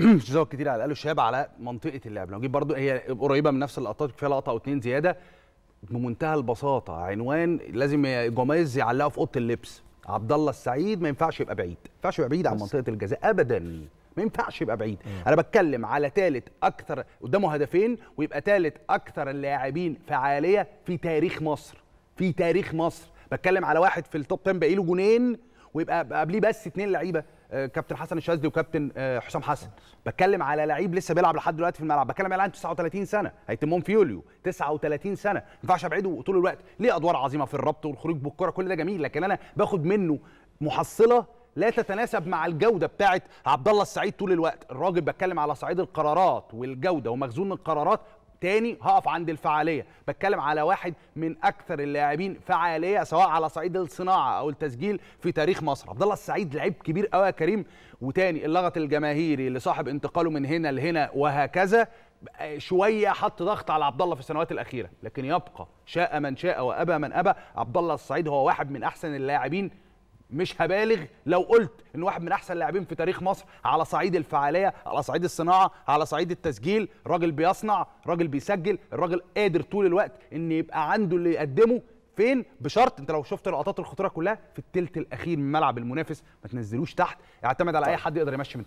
تزود كتير على الاقل شاب على منطقه اللعب لو جيت برضو هي قريبه من نفس اللقطات فيها لقطه او اتنين زياده بمنتهى البساطه عنوان لازم جوميز يعلقه في اوضه اللبس عبد الله السعيد ما ينفعش يبقى بعيد ما ينفعش يبقى بعيد عن منطقه الجزاء ابدا ما ينفعش يبقى بعيد انا بتكلم على ثالث اكثر قدامه هدفين ويبقى ثالث اكثر اللاعبين فعاليه في تاريخ مصر في تاريخ مصر بتكلم على واحد في التوب 10 بقى له جونين ويبقى قبليه بس اثنين لعيبه آه، كابتن حسن الشاذلي وكابتن آه، حسام حسن بتكلم على لعيب لسه بيلعب لحد دلوقتي في الملعب بتكلم على 39 سنه هيتمهم في يوليو 39 سنه ما ينفعش ابعده طول الوقت ليه ادوار عظيمه في الربط والخروج بالكره كل ده جميل لكن انا باخد منه محصله لا تتناسب مع الجوده بتاعه عبد الله السعيد طول الوقت الراجل بتكلم على صعيد القرارات والجوده ومخزون القرارات تاني هقف عند الفعاليه بتكلم على واحد من اكثر اللاعبين فعاليه سواء على صعيد الصناعه او التسجيل في تاريخ مصر عبد الله السعيد لعيب كبير قوي يا كريم وتاني اللغط الجماهيري اللي صاحب انتقاله من هنا لهنا وهكذا شويه حط ضغط على عبد الله في السنوات الاخيره لكن يبقى شاء من شاء وابى من ابى عبد الله السعيد هو واحد من احسن اللاعبين مش هبالغ لو قلت ان واحد من احسن اللاعبين في تاريخ مصر على صعيد الفعاليه على صعيد الصناعه على صعيد التسجيل راجل بيصنع راجل بيسجل الراجل قادر طول الوقت ان يبقى عنده اللي يقدمه فين بشرط انت لو شفت لقطات الخطوره كلها في الثلث الاخير من ملعب المنافس ما تنزلوش تحت اعتمد على اي طيب. حد يقدر يمشي من تحت